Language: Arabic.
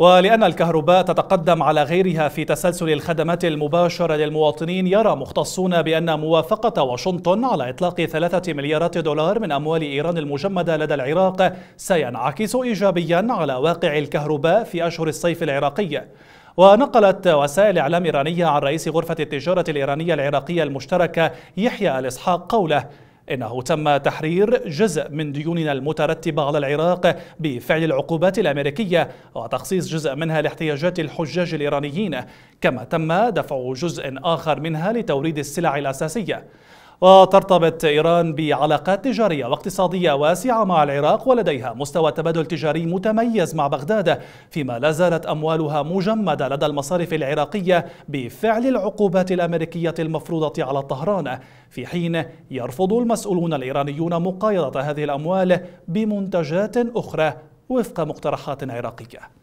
ولأن الكهرباء تتقدم على غيرها في تسلسل الخدمات المباشرة للمواطنين يرى مختصون بأن موافقة واشنطن على إطلاق ثلاثة مليارات دولار من أموال إيران المجمدة لدى العراق سينعكس إيجابيا على واقع الكهرباء في أشهر الصيف العراقية ونقلت وسائل إعلام إيرانية عن رئيس غرفة التجارة الإيرانية العراقية المشتركة يحيى الإسحاق قوله إنه تم تحرير جزء من ديوننا المترتبة على العراق بفعل العقوبات الأمريكية وتخصيص جزء منها لاحتياجات الحجاج الإيرانيين كما تم دفع جزء آخر منها لتوريد السلع الأساسية وترتبط إيران بعلاقات تجارية واقتصادية واسعة مع العراق ولديها مستوى تبادل تجاري متميز مع بغداد فيما لا زالت أموالها مجمدة لدى المصارف العراقية بفعل العقوبات الأمريكية المفروضة على طهران في حين يرفض المسؤولون الإيرانيون مقايضة هذه الأموال بمنتجات أخرى وفق مقترحات عراقية